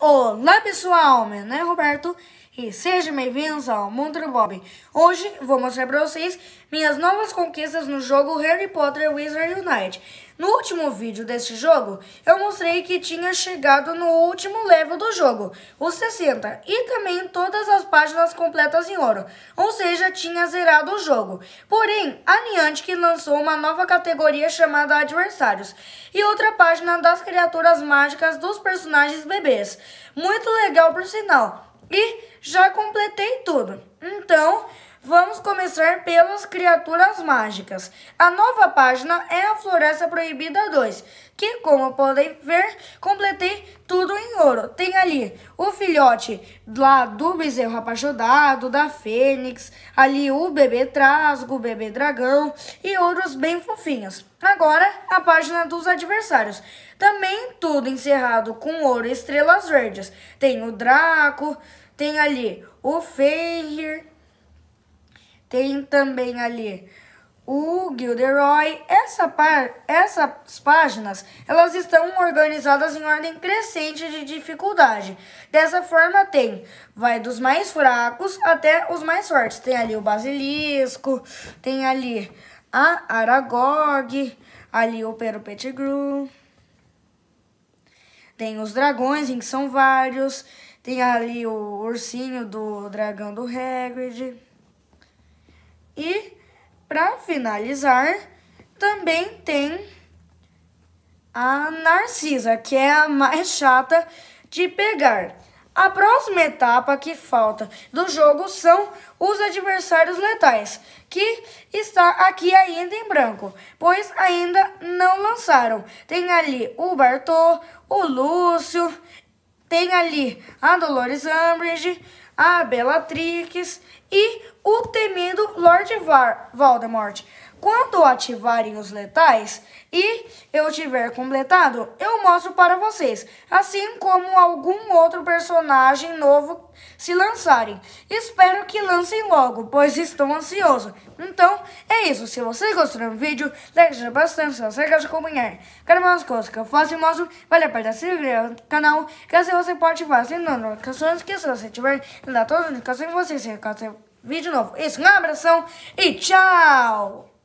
Olá pessoal, meu nome é Roberto e sejam bem-vindos ao Mundo do Bob. Hoje vou mostrar para vocês minhas novas conquistas no jogo Harry Potter Wizard Unite. No último vídeo deste jogo, eu mostrei que tinha chegado no último level do jogo, os 60, e também todas as páginas completas em ouro, ou seja, tinha zerado o jogo. Porém, a Niantic lançou uma nova categoria chamada Adversários, e outra página das criaturas mágicas dos personagens bebês. Muito legal por sinal, e já completei tudo. Então... Vamos começar pelas criaturas mágicas. A nova página é a Floresta Proibida 2, que, como podem ver, completei tudo em ouro. Tem ali o filhote lá do bezerro apaixonado, da fênix, ali o bebê trasgo, o bebê dragão e outros bem fofinhos. Agora, a página dos adversários. Também tudo encerrado com ouro e estrelas verdes. Tem o Draco, tem ali o Fenrir, tem também ali o Gilderoy. Essa par, essas páginas elas estão organizadas em ordem crescente de dificuldade. Dessa forma tem, vai dos mais fracos até os mais fortes. Tem ali o Basilisco, tem ali a Aragog, ali o Pero Pettigrew. Tem os dragões, em que são vários. Tem ali o ursinho do dragão do Hagrid. E para finalizar, também tem a Narcisa, que é a mais chata de pegar. A próxima etapa que falta do jogo são os adversários letais, que está aqui ainda em branco, pois ainda não lançaram. Tem ali o Bartô, o Lúcio, tem ali a Dolores Umbridge, a Bellatrix e o temido Lord Var Voldemort. Quando ativarem os letais e eu tiver completado, eu mostro para vocês, assim como algum outro personagem novo se lançarem. Espero que lancem logo, pois estou ansioso. Então, é isso. Se vocês gostaram do vídeo, deixa bastante seu cerca de acompanhar. Quero mais coisas que eu faço e mostro, vale a pena se inscrever no canal, que assim você pode ativar as notificações, que se você tiver Lá todos os indicações em vocês. Se vídeo novo. Isso, um abração e tchau!